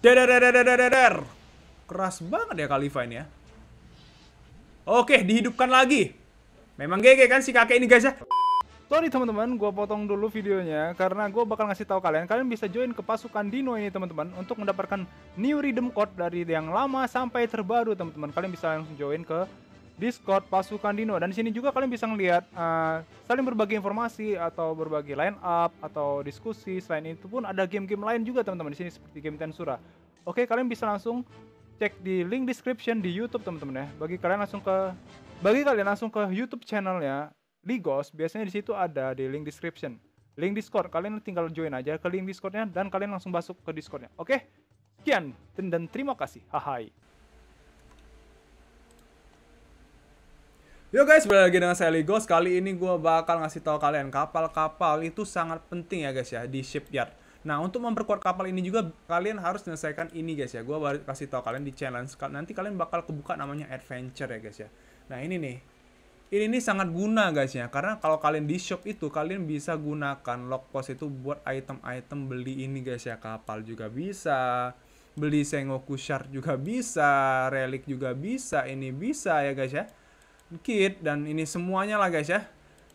Dededededededer. Keras banget ya Khalifa ini ya. Oke, dihidupkan lagi. Memang GG kan si kakek ini guys ya. Sorry teman-teman, gue potong dulu videonya karena gue bakal ngasih tahu kalian. Kalian bisa join ke pasukan Dino ini teman-teman untuk mendapatkan new redeem code dari yang lama sampai terbaru teman-teman. Kalian bisa langsung join ke Discord pasukan Dino dan di sini juga kalian bisa ngelihat uh, saling berbagi informasi atau berbagi line up atau diskusi selain itu pun ada game-game lain juga teman-teman di sini seperti game Tensura. Oke kalian bisa langsung cek di link description di YouTube teman-teman ya. Bagi kalian langsung ke bagi kalian langsung ke YouTube channelnya ya Ligos biasanya di situ ada di link description. Link Discord kalian tinggal join aja ke link Discordnya dan kalian langsung masuk ke Discordnya. Oke sekian dan terima kasih. Hai. Yo guys, balik lagi dengan saya Ligos. Kali ini gue bakal ngasih tahu kalian kapal-kapal itu sangat penting ya guys ya di shipyard. Nah, untuk memperkuat kapal ini juga kalian harus menyelesaikan ini guys ya. Gue baru kasih tahu kalian di challenge. Nanti kalian bakal kebuka namanya adventure ya guys ya. Nah, ini nih. Ini nih sangat guna guys ya. Karena kalau kalian di shop itu kalian bisa gunakan lock post itu buat item-item beli ini guys ya. Kapal juga bisa beli Sengoku Shard juga bisa, relic juga bisa, ini bisa ya guys ya kit dan ini semuanya lah guys ya.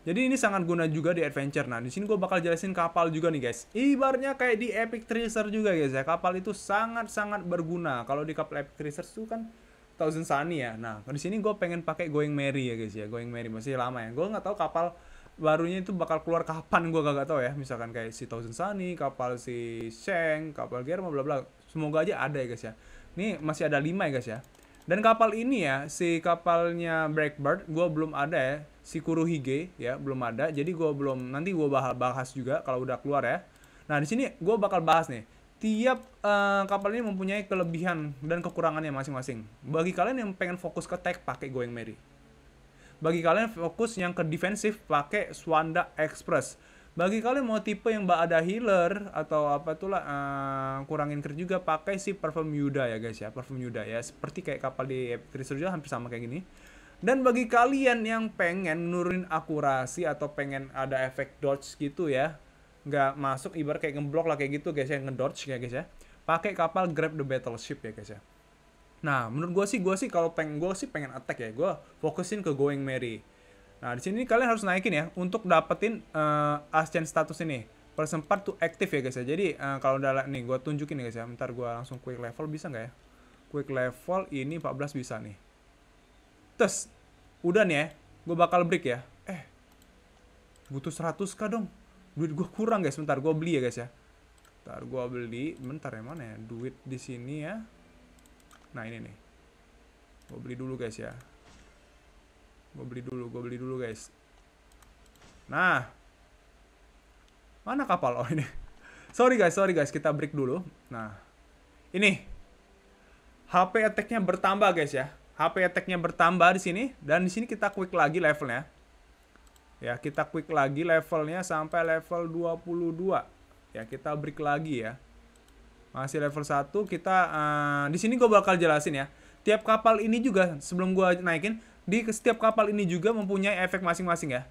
Jadi ini sangat guna juga di adventure. Nah, di sini gue bakal jelasin kapal juga nih guys. ibarnya kayak di Epic Tracer juga guys ya. Kapal itu sangat-sangat berguna. Kalau di kapal Epic Tracer itu kan Thousand Sunny ya. Nah, di sini gue pengen pakai Going Merry ya guys ya. Going Merry masih lama ya. Gue nggak tahu kapal barunya itu bakal keluar kapan gue gak, gak tahu ya misalkan kayak si Thousand Sunny kapal si Sheng kapal Germa bla bla semoga aja ada ya guys ya ini masih ada lima ya guys ya dan kapal ini ya, si kapalnya Blackbird, gue belum ada ya. Si Kuruhige ya, belum ada. Jadi gue belum, nanti gue bakal bahas juga kalau udah keluar ya. Nah di sini gue bakal bahas nih. Tiap uh, kapal ini mempunyai kelebihan dan kekurangannya masing-masing. Bagi kalian yang pengen fokus ke tech, pakai Going Merry. Bagi kalian fokus yang ke defensif, pakai Swanda Express bagi kalian mau tipe yang ada healer atau apa tuh lah uh, kurangin ker juga pakai si parfum Yuda ya guys ya parfum Yuda ya seperti kayak kapal di juga hampir sama kayak gini dan bagi kalian yang pengen nurunin akurasi atau pengen ada efek dodge gitu ya nggak masuk ibar kayak ngeblok lah kayak gitu guys ya ngedodge ya guys ya pakai kapal grab the battleship ya guys ya nah menurut gue sih gue sih kalau pengen gue sih pengen attack ya gue fokusin ke going merry Nah, di sini kalian harus naikin ya untuk dapetin uh, eh, ascend status ini. Persempat tuh aktif ya guys ya. Jadi uh, kalau udah nih gue tunjukin ya guys ya. Bentar gue langsung quick level bisa nggak ya? Quick level ini 14 bisa nih. tes, udah nih ya. Gue bakal break ya. Eh. Butuh 100 kah dong. Duit gue kurang guys. Bentar gue beli ya guys ya. Bentar gue beli. Bentar ya mana ya? Duit di sini ya. Nah, ini nih. Gue beli dulu guys ya. Gue beli dulu, gue beli dulu guys. Nah. Mana kapal? Oh ini. Sorry guys, sorry guys. Kita break dulu. Nah. Ini. HP attack-nya bertambah guys ya. HP attack-nya bertambah di sini. Dan di sini kita quick lagi levelnya. Ya, kita quick lagi levelnya sampai level 22. Ya, kita break lagi ya masih level 1 kita uh, di sini gue bakal jelasin ya tiap kapal ini juga sebelum gue naikin di setiap kapal ini juga mempunyai efek masing-masing ya.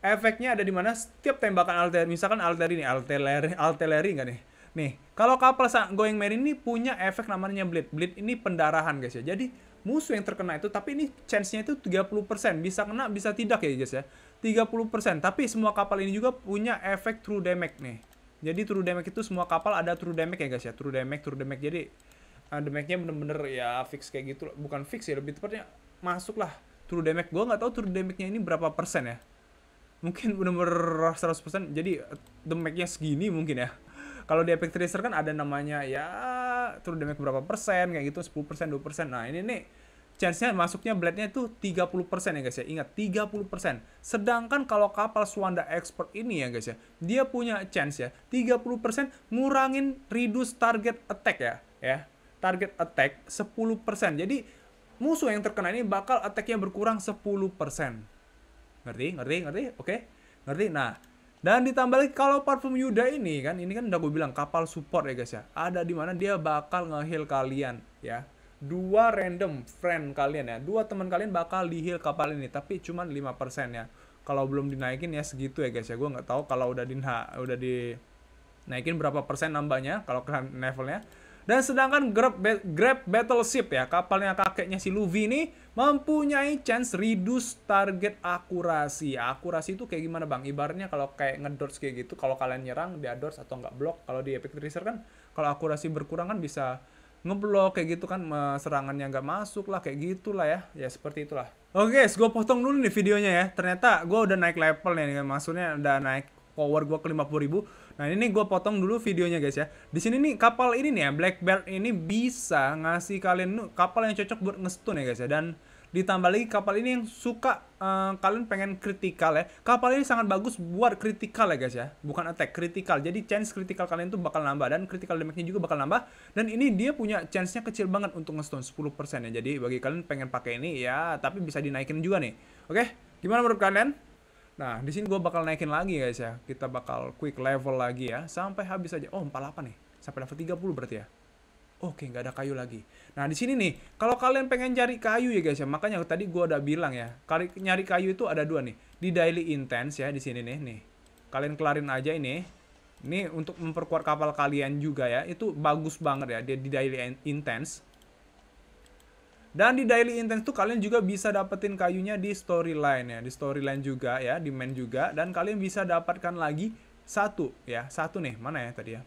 Efeknya ada di mana setiap tembakan alter misalkan alter ini, alter artileri enggak nih? Nih, kalau kapal Going Marine ini punya efek namanya bleed. Bleed ini pendarahan guys ya. Jadi musuh yang terkena itu, tapi ini chance-nya itu 30%. Bisa kena, bisa tidak ya guys ya. 30%. Tapi semua kapal ini juga punya efek true damage nih. Jadi true damage itu semua kapal ada true damage ya guys ya. True damage, true damage. Jadi uh, ah, damage-nya bener-bener ya fix kayak gitu bukan fix ya lebih tepatnya masuk lah true damage gue nggak tahu true damage-nya ini berapa persen ya mungkin bener-bener 100% jadi damage-nya segini mungkin ya kalau di Epic Tracer kan ada namanya ya true damage berapa persen kayak gitu 10 persen 2 persen nah ini nih chance-nya masuknya blade-nya itu 30% ya guys ya. Ingat 30%. Sedangkan kalau kapal Swanda Expert ini ya guys ya, dia punya chance ya 30% ngurangin reduce target attack ya, ya target attack 10%. Jadi musuh yang terkena ini bakal attack-nya berkurang 10%. Ngerti? Ngerti? Ngerti? Oke? Okay? Ngerti? Nah, dan ditambah lagi kalau parfum Yuda ini kan, ini kan udah gue bilang kapal support ya guys ya. Ada di mana dia bakal ngeheal kalian ya. Dua random friend kalian ya, dua teman kalian bakal dihil kapal ini, tapi cuman 5% ya. Kalau belum dinaikin ya segitu ya guys ya. Gue nggak tahu kalau udah di udah di naikin berapa persen nambahnya kalau kalian levelnya. Dan sedangkan Grab, Grab Battleship ya, kapalnya kakeknya si Luffy ini mempunyai chance reduce target akurasi. Akurasi itu kayak gimana bang? Ibaratnya kalau kayak ngedodge kayak gitu, kalau kalian nyerang dia dodge atau nggak blok. Kalau di Epic Tracer kan, kalau akurasi berkurang kan bisa ngeblok kayak gitu kan serangannya nggak masuk lah kayak gitulah ya ya seperti itulah oke okay, guys gue potong dulu nih videonya ya ternyata gue udah naik level nih maksudnya udah naik power gue ke 50 ribu Nah ini gue potong dulu videonya guys ya. Di sini nih kapal ini nih ya Blackbird ini bisa ngasih kalian kapal yang cocok buat ngestun ya guys ya. Dan ditambah lagi kapal ini yang suka uh, kalian pengen kritikal ya. Kapal ini sangat bagus buat kritikal ya guys ya. Bukan attack kritikal. Jadi chance kritikal kalian tuh bakal nambah dan kritikal damage-nya juga bakal nambah. Dan ini dia punya chance-nya kecil banget untuk ngestun 10% ya. Jadi bagi kalian pengen pakai ini ya tapi bisa dinaikin juga nih. Oke, gimana menurut kalian? Nah, di sini gue bakal naikin lagi guys ya. Kita bakal quick level lagi ya. Sampai habis aja. Oh, 48 nih. Sampai level 30 berarti ya. Oke, nggak ada kayu lagi. Nah, di sini nih, kalau kalian pengen cari kayu ya guys ya, makanya tadi gue udah bilang ya, kali nyari kayu itu ada dua nih. Di daily intense ya, di sini nih, nih. Kalian kelarin aja ini. Ini untuk memperkuat kapal kalian juga ya, itu bagus banget ya, di daily intense dan di Daily Intense tuh kalian juga bisa dapetin kayunya di storyline ya, di storyline juga ya, di main juga dan kalian bisa dapatkan lagi satu ya, satu nih, mana ya tadi ya?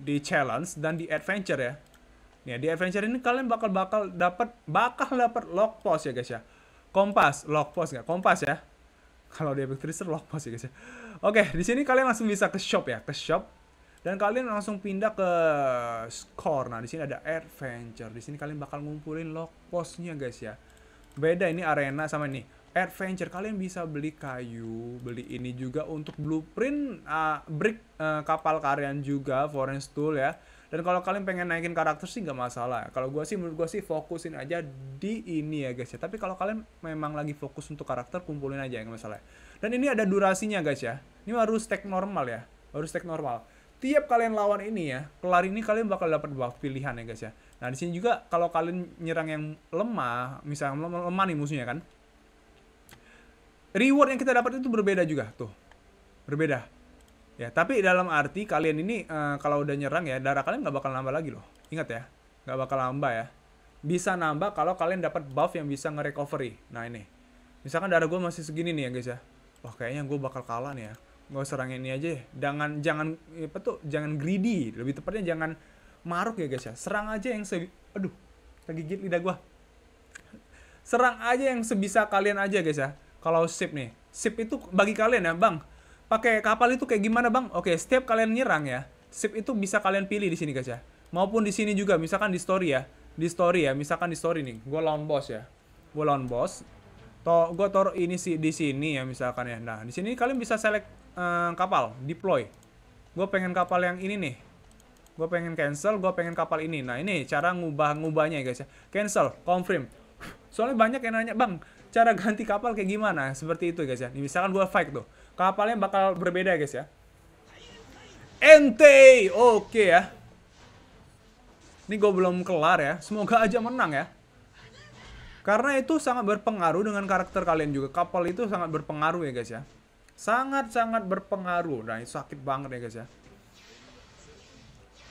Di challenge dan di adventure ya. Ya, di adventure ini kalian bakal bakal dapat bakal dapat lock post ya guys ya. Kompas, lock post nggak? Kompas ya. Kalau di Epic Tracer lock post ya guys ya. Oke, di sini kalian langsung bisa ke shop ya, ke shop dan kalian langsung pindah ke score. Nah, di sini ada adventure. Di sini kalian bakal ngumpulin lokosnya guys ya. Beda ini arena sama ini adventure. Kalian bisa beli kayu, beli ini juga untuk blueprint uh, brick uh, kapal kalian juga, forest tool ya. Dan kalau kalian pengen naikin karakter sih nggak masalah. Kalau gue sih menurut gue sih fokusin aja di ini ya guys ya. Tapi kalau kalian memang lagi fokus untuk karakter kumpulin aja nggak masalah. Dan ini ada durasinya guys ya. Ini harus stack normal ya. harus stack normal tiap kalian lawan ini ya, kelar ini kalian bakal dapat buff pilihan ya guys ya. Nah, di sini juga kalau kalian nyerang yang lemah, misalnya lemah, lemah nih musuhnya kan. Reward yang kita dapat itu berbeda juga tuh. Berbeda. Ya, tapi dalam arti kalian ini uh, kalau udah nyerang ya, darah kalian nggak bakal nambah lagi loh. Ingat ya, nggak bakal nambah ya. Bisa nambah kalau kalian dapat buff yang bisa nge-recovery. Nah, ini. Misalkan darah gue masih segini nih ya guys ya. Wah, kayaknya gue bakal kalah nih ya nggak usah orang ini aja ya. jangan jangan apa tuh jangan greedy lebih tepatnya jangan maruk ya guys ya serang aja yang se aduh kegigit lidah gua serang aja yang sebisa kalian aja guys ya kalau sip nih sip itu bagi kalian ya bang pakai kapal itu kayak gimana bang oke setiap kalian nyerang ya sip itu bisa kalian pilih di sini guys ya maupun di sini juga misalkan di story ya di story ya misalkan di story nih gue lawan boss ya gue lawan boss to gue taruh ini sih di sini ya misalkan ya nah di sini kalian bisa select uh, kapal deploy gue pengen kapal yang ini nih gue pengen cancel gue pengen kapal ini nah ini cara ngubah ngubahnya ya guys ya cancel confirm soalnya banyak yang nanya bang cara ganti kapal kayak gimana seperti itu guys ya Ini misalkan gue fight tuh kapalnya bakal berbeda guys ya nt, oke okay, ya ini gue belum kelar ya semoga aja menang ya karena itu sangat berpengaruh dengan karakter kalian juga kapal itu sangat berpengaruh ya guys ya sangat-sangat berpengaruh. Nah, ini sakit banget ya guys ya.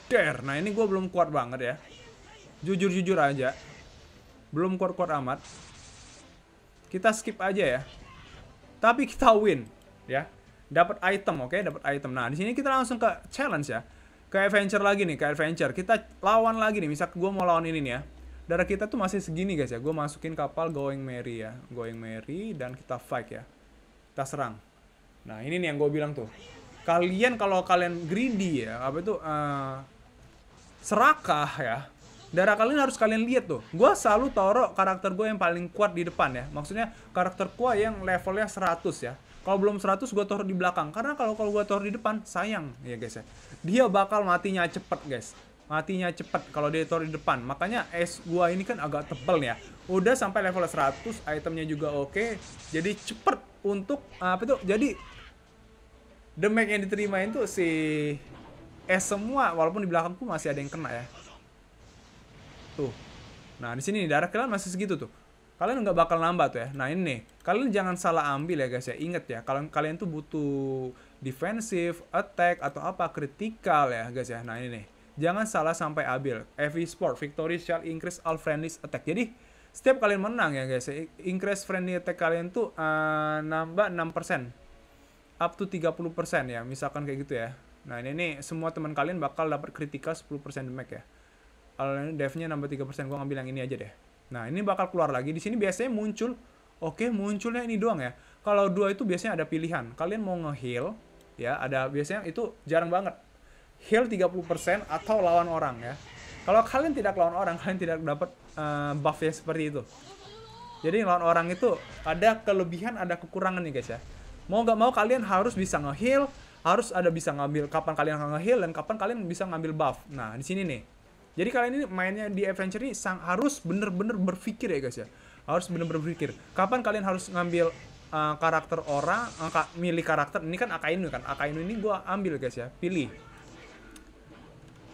Der, nah ini gue belum kuat banget ya. Jujur-jujur aja. Belum kuat-kuat amat. Kita skip aja ya. Tapi kita win ya. Dapat item, oke, okay? dapat item. Nah, di sini kita langsung ke challenge ya. Ke adventure lagi nih, ke adventure. Kita lawan lagi nih. Misal gue mau lawan ini nih ya darah kita tuh masih segini guys ya. Gue masukin kapal Going Merry ya. Going Merry dan kita fight ya. Kita serang. Nah ini nih yang gue bilang tuh. Kalian kalau kalian greedy ya, apa itu uh, serakah ya. Darah kalian harus kalian lihat tuh. Gue selalu taruh karakter gue yang paling kuat di depan ya. Maksudnya karakter gue yang levelnya 100 ya. Kalau belum 100 gue taruh di belakang. Karena kalau kalau gue taruh di depan sayang ya guys ya. Dia bakal matinya cepet guys matinya cepet kalau dia taruh di depan. Makanya es gua ini kan agak tebel ya. Udah sampai level 100, itemnya juga oke. Okay, jadi cepet untuk ah, apa itu jadi damage yang diterimain itu si eh semua walaupun di belakangku masih ada yang kena ya tuh nah di sini darah kalian masih segitu tuh kalian nggak bakal nambah tuh ya nah ini nih kalian jangan salah ambil ya guys ya inget ya kalian kalian tuh butuh defensive attack atau apa critical ya guys ya nah ini nih jangan salah sampai ambil every sport victory shall increase all friendlies attack jadi setiap kalian menang ya guys ya. increase friendly attack kalian tuh uh, nambah 6% up to 30% ya misalkan kayak gitu ya nah ini nih semua teman kalian bakal dapat kritika 10% damage ya kalau ini devnya nambah 3% gue ngambil yang ini aja deh nah ini bakal keluar lagi di sini biasanya muncul oke okay, munculnya ini doang ya kalau dua itu biasanya ada pilihan kalian mau nge ngeheal ya ada biasanya itu jarang banget heal 30% atau lawan orang ya kalau kalian tidak lawan orang, kalian tidak dapat uh, buff yang seperti itu. Jadi lawan orang itu ada kelebihan, ada kekurangan nih guys ya. Mau nggak mau kalian harus bisa ngeheal, harus ada bisa ngambil kapan kalian ngeheal dan kapan kalian bisa ngambil buff. Nah di sini nih. Jadi kalian ini mainnya di adventure ini sang harus bener-bener berpikir ya guys ya. Harus bener-bener berpikir. Kapan kalian harus ngambil uh, karakter orang, uh, eh, milih karakter. Ini kan Akainu kan. Akainu ini gue ambil guys ya. Pilih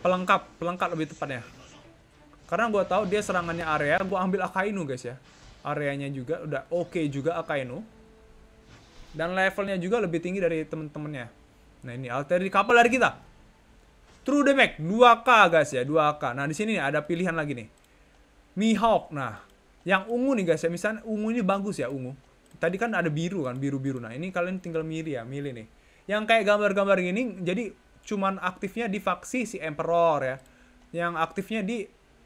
pelengkap pelengkap lebih tepatnya karena gue tahu dia serangannya area gue ambil Akainu guys ya areanya juga udah oke okay juga Akainu dan levelnya juga lebih tinggi dari temen-temennya nah ini Alter di kapal dari kita True damage 2k guys ya 2k nah di sini ada pilihan lagi nih Mihawk nah yang ungu nih guys ya misalnya ungu ini bagus ya ungu tadi kan ada biru kan biru-biru nah ini kalian tinggal milih ya milih nih yang kayak gambar-gambar gini jadi cuman aktifnya di faksi si Emperor ya. Yang aktifnya di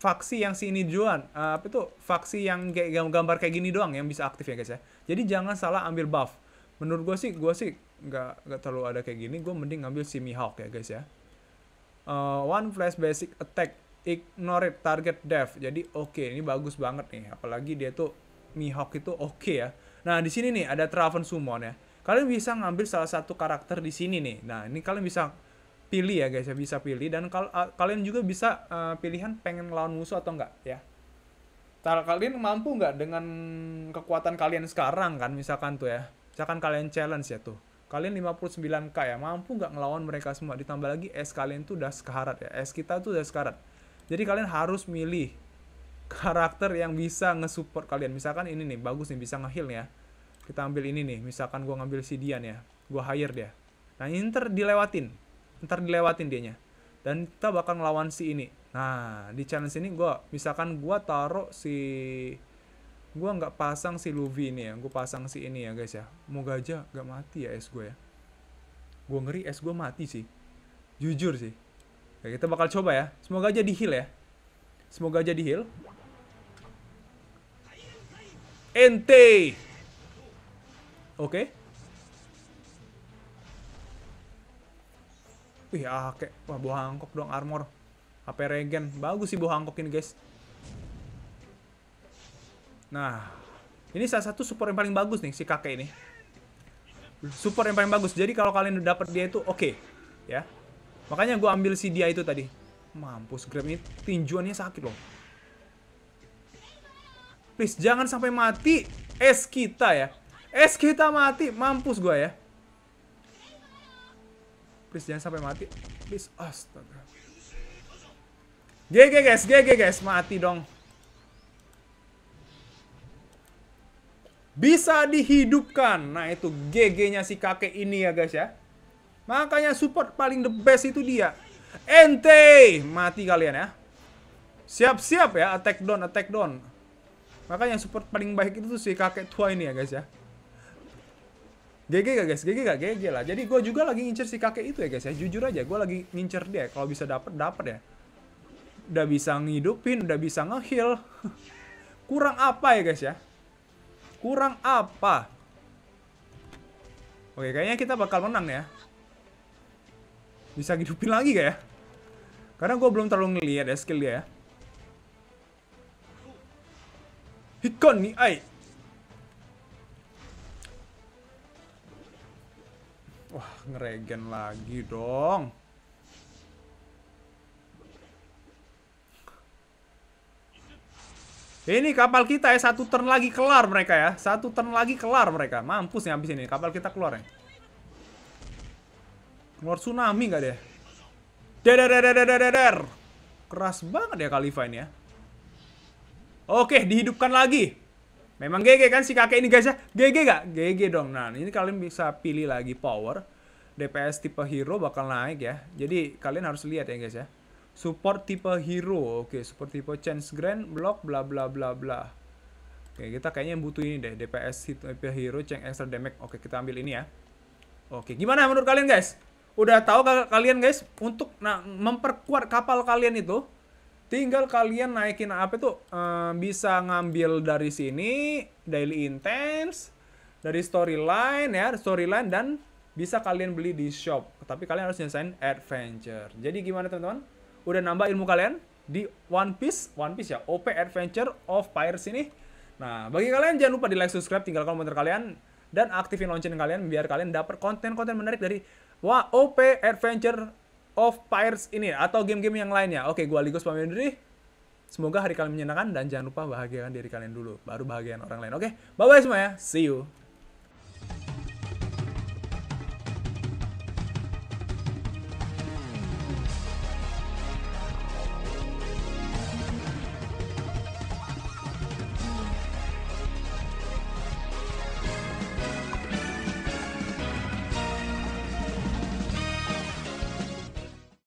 faksi yang si ini juan Uh, ah, apa itu? Faksi yang kayak gambar kayak gini doang yang bisa aktif ya guys ya. Jadi jangan salah ambil buff. Menurut gue sih, gue sih nggak nggak terlalu ada kayak gini. Gue mending ngambil si Mihawk ya guys ya. Uh, one flash basic attack ignore it, target death. Jadi oke, okay, ini bagus banget nih. Apalagi dia tuh Mihawk itu oke okay ya. Nah, di sini nih ada Traven Summon ya. Kalian bisa ngambil salah satu karakter di sini nih. Nah, ini kalian bisa pilih ya guys ya bisa pilih dan kal kalian juga bisa uh, pilihan pengen lawan musuh atau enggak ya Tar kalian mampu nggak dengan kekuatan kalian sekarang kan misalkan tuh ya misalkan kalian challenge ya tuh kalian 59k ya mampu nggak ngelawan mereka semua ditambah lagi es kalian tuh udah sekarat ya es kita tuh udah sekarat jadi kalian harus milih karakter yang bisa ngesupport kalian misalkan ini nih bagus nih bisa ngeheal ya kita ambil ini nih misalkan gua ngambil si Dian ya gua hire dia nah ini dilewatin ntar dilewatin dianya dan kita bakal ngelawan si ini nah di challenge ini gue misalkan gue taruh si gue nggak pasang si Luffy ini ya gue pasang si ini ya guys ya moga aja nggak mati ya es gue ya gue ngeri es gue mati sih jujur sih ya, kita bakal coba ya semoga aja di heal ya semoga aja di heal ente oke okay. Wih, ah, kayak Wah, buah angkok dong, armor. HP regen. Bagus sih buah angkok ini, guys. Nah, ini salah satu support yang paling bagus nih, si kakek ini. Support yang paling bagus. Jadi kalau kalian udah dapet dia itu, oke. Okay. Ya. Makanya gue ambil si dia itu tadi. Mampus, Grab ini tinjuannya sakit loh. Please, jangan sampai mati. Es kita ya. Es kita mati. Mampus gue ya. Please jangan sampai mati. Please. Astaga. GG guys, GG guys, mati dong. Bisa dihidupkan. Nah, itu GG-nya si kakek ini ya guys ya. Makanya support paling the best itu dia. Ente, mati kalian ya. Siap-siap ya, attack down, attack down. Makanya support paling baik itu tuh si kakek tua ini ya guys ya. GG gak guys? GG gak? GG lah. Jadi gue juga lagi ngincer si kakek itu ya guys ya. Jujur aja gue lagi ngincer dia. Kalau bisa dapet, dapet ya. Udah bisa ngidupin, udah bisa ngeheal. Kurang apa ya guys ya? Kurang apa? Oke, kayaknya kita bakal menang ya. Bisa ngidupin lagi gak ya? Karena gue belum terlalu ngeliat ya skill dia ya. Hikon nih, ai. ngeregen lagi dong. Ini kapal kita ya, satu turn lagi kelar mereka ya. Satu turn lagi kelar mereka. Mampus nih habis ini, kapal kita keluar ya. Keluar tsunami gak deh? Der, der, der, der, Keras banget ya Khalifa ini ya. Oke, dihidupkan lagi. Memang GG kan si kakek ini guys ya? GG gak? GG dong. Nah, ini kalian bisa pilih lagi power DPS tipe hero bakal naik ya. Jadi kalian harus lihat ya guys ya. Support tipe hero, oke, okay, support tipe chance grand, block, bla bla bla bla. Oke, okay, kita kayaknya butuh ini deh, DPS tipe hero, ceng extra damage. Oke, okay, kita ambil ini ya. Oke, gimana menurut kalian guys? Udah tahu kalian guys untuk nah, memperkuat kapal kalian itu? Tinggal kalian naikin apa tuh? Ehm, bisa ngambil dari sini, daily intense, dari storyline ya, storyline dan bisa kalian beli di shop tapi kalian harus nyesain adventure jadi gimana teman-teman udah nambah ilmu kalian di One Piece One Piece ya OP Adventure of Pirates ini nah bagi kalian jangan lupa di like subscribe tinggalkan komentar kalian dan aktifin lonceng kalian biar kalian dapat konten-konten menarik dari Wah, OP Adventure of Pirates ini atau game-game yang lainnya. Oke, gua Ligos pamit diri. Semoga hari kalian menyenangkan dan jangan lupa bahagiakan diri kalian dulu, baru bahagiakan orang lain. Oke, bye-bye semuanya. See you.